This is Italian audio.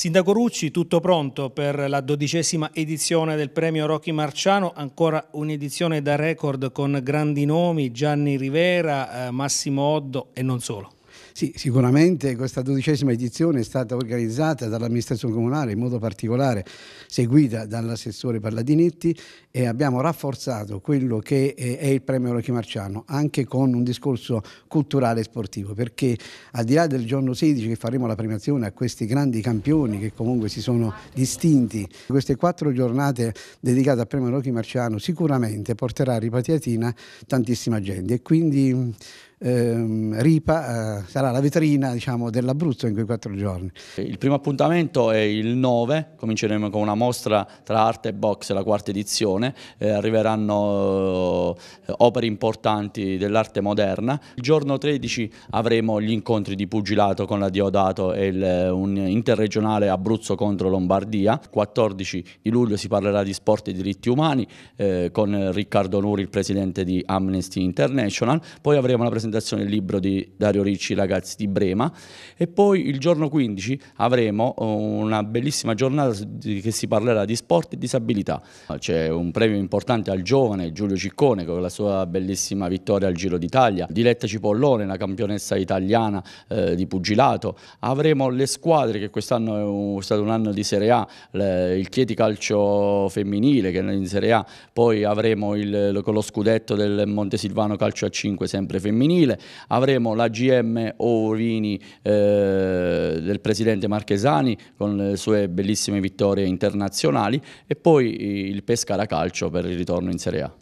Sindaco Rucci, tutto pronto per la dodicesima edizione del premio Rocchi Marciano, ancora un'edizione da record con grandi nomi, Gianni Rivera, eh, Massimo Oddo e non solo. Sì, sicuramente questa dodicesima edizione è stata organizzata dall'amministrazione comunale, in modo particolare seguita dall'assessore Palladinetti e abbiamo rafforzato quello che eh, è il premio Rocchi Marciano anche con un discorso culturale e sportivo perché al di là del giorno 16 che faremo la premiazione a questi grandi campioni che comunque si sono distinti, queste quattro giornate dedicate al premio Rocchi Marciano sicuramente porterà a Ripatiatina tantissima gente e quindi ehm, Ripa eh, sarà la vetrina diciamo, dell'Abruzzo in quei quattro giorni. Il primo appuntamento è il 9, cominceremo con una mostra tra arte e box, la quarta edizione, eh, arriveranno eh, opere importanti dell'arte moderna. Il giorno 13 avremo gli incontri di pugilato con la Diodato e il, eh, un interregionale Abruzzo contro Lombardia. Il 14 di luglio si parlerà di sport e diritti umani eh, con Riccardo Nuri, il presidente di Amnesty International. Poi avremo la presentazione presentazione del libro di Dario Ricci, ragazzi di Brema, e poi il giorno 15 avremo eh, una bellissima giornata che si parlerà di sport e disabilità. C'è un premio importante al giovane Giulio Ciccone con la sua bellissima vittoria al Giro d'Italia, Diletta Cipollone, la campionessa italiana eh, di pugilato, avremo le squadre che quest'anno è stato un anno di Serie A, le, il Chieti Calcio Femminile che è in Serie A, poi avremo il, lo, lo scudetto del Montesilvano Calcio a 5 sempre femminile, femminile, avremo la GM Ovini eh, del presidente Marchesani con le sue bellissime vittorie internazionali e poi il Pescara Calcio per il ritorno in Serie A.